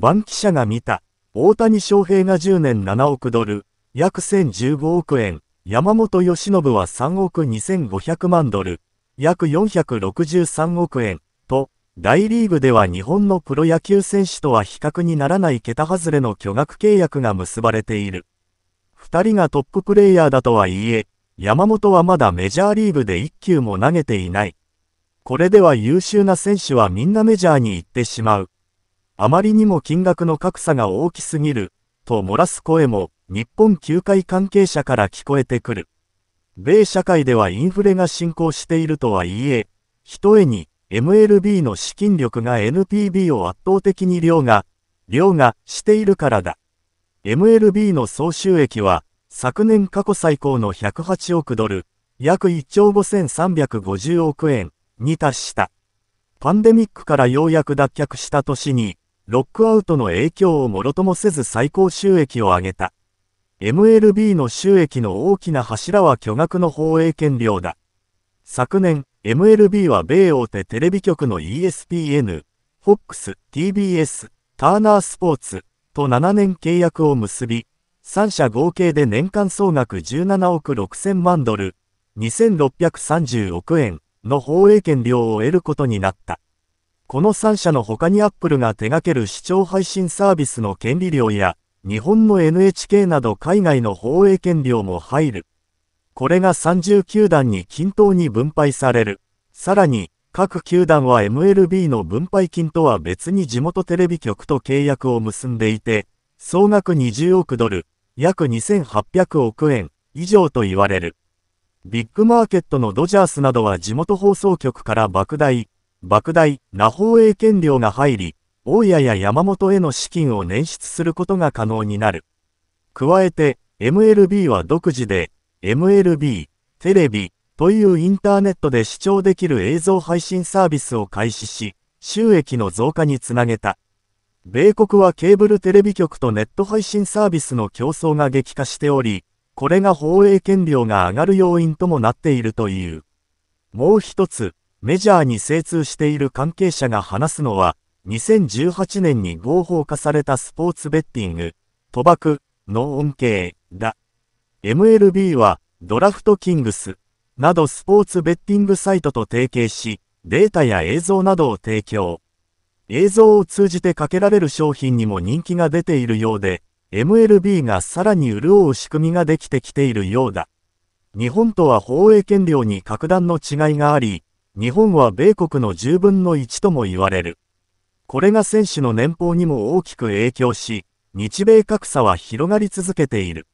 バンキシャが見た、大谷翔平が10年7億ドル、約1015億円、山本由伸は3億2500万ドル、約463億円、と、大リーグでは日本のプロ野球選手とは比較にならない桁外れの巨額契約が結ばれている。2人がトッププレイヤーだとはいえ、山本はまだメジャーリーグで1球も投げていない。これでは優秀な選手はみんなメジャーに行ってしまう。あまりにも金額の格差が大きすぎる、と漏らす声も、日本球界関係者から聞こえてくる。米社会ではインフレが進行しているとはいえ、ひとえに MLB の資金力が NPB を圧倒的に量が、量がしているからだ。MLB の総収益は、昨年過去最高の108億ドル、約1兆5350億円に達した。パンデミックからようやく脱却した年に、ロックアウトの影響をもろともせず最高収益を上げた。MLB の収益の大きな柱は巨額の放映権料だ。昨年、MLB は米大手テレビ局の ESPN、FOX、TBS、ターナースポーツと7年契約を結び、3社合計で年間総額17億6000万ドル、2630億円の放映権料を得ることになった。この3社の他に Apple が手掛ける視聴配信サービスの権利料や、日本の NHK など海外の放映権料も入る。これが30球団に均等に分配される。さらに、各球団は MLB の分配金とは別に地元テレビ局と契約を結んでいて、総額20億ドル、約2800億円以上と言われる。ビッグマーケットのドジャースなどは地元放送局から莫大、莫大な放映権料が入り、大家や山本への資金を捻出することが可能になる。加えて、MLB は独自で、MLB、テレビ、というインターネットで視聴できる映像配信サービスを開始し、収益の増加につなげた。米国はケーブルテレビ局とネット配信サービスの競争が激化しており、これが放映権料が上がる要因ともなっているという。もう一つ、メジャーに精通している関係者が話すのは、2018年に合法化されたスポーツベッティング、賭博の恩恵だ。MLB はドラフトキングスなどスポーツベッティングサイトと提携し、データや映像などを提供。映像を通じてかけられる商品にも人気が出ているようで、MLB がさらに潤う仕組みができてきているようだ。日本とは放映権料に格段の違いがあり、日本は米国の10分の1とも言われる。これが選手の年俸にも大きく影響し、日米格差は広がり続けている。